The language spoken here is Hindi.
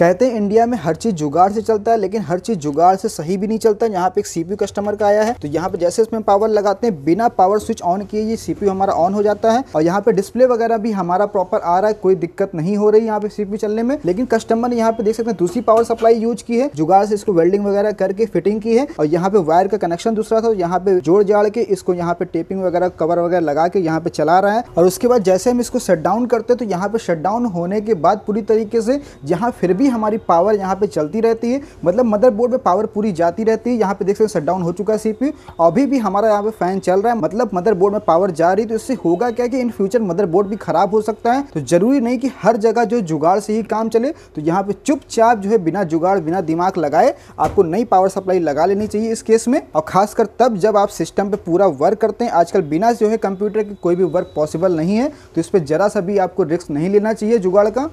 कहते हैं इंडिया में हर चीज़ जुगाड़ से चलता है लेकिन हर चीज़ जुगाड़ से सही भी नहीं चलता है यहाँ पे एक सीपीयू कस्टमर का आया है तो यहाँ पे जैसे इसमें पावर लगाते हैं बिना पावर स्विच ऑन किए ये सीपीयू हमारा ऑन हो जाता है और यहाँ पे डिस्प्ले वगैरह भी हमारा प्रॉपर आ रहा है कोई दिक्कत नहीं हो रही यहाँ पे सीपी चलने में लेकिन कस्टमर ने यहाँ पे देख सकते हैं दूसरी पावर सप्लाई यूज की है जुगाड़ से इसको वेल्डिंग वगैरह करके फिटिंग की है और यहाँ पे वायर का कनेक्शन दूसरा था यहाँ पे जोड़ जाड़ के इसको यहाँ पे टेपिंग वगैरह कवर वगैरह लगा के यहाँ पे चला रहा है और उसके बाद जैसे हम इसको शट डाउन करते हैं तो यहाँ पे शट डाउन होने के बाद पूरी तरीके से यहाँ फिर भी भी हमारी पावर यहाँ पे चलती रहती है मतलब मदरबोर्ड में पावर पूरी जाती रहती है यहाँ पे देख सकते हैं शटडाउन हो चुका है सीपी अभी भी हमारा यहाँ पे फैन चल रहा है मतलब मदरबोर्ड में पावर जा रही तो इससे होगा क्या कि इन फ्यूचर मदरबोर्ड भी खराब हो सकता है तो जरूरी नहीं कि हर जगह जो जुगाड़ से ही काम चले तो यहाँ पे चुपचाप जो है बिना जुगाड़ बिना दिमाग लगाए आपको नई पावर सप्लाई लगा लेनी चाहिए इस केस में और खासकर तब जब आप सिस्टम पे पूरा वर्क करते हैं आजकल बिना जो है कंप्यूटर के कोई भी वर्क पॉसिबल नहीं है तो इस पर जरा सा भी आपको रिस्क नहीं लेना चाहिए जुगाड़ का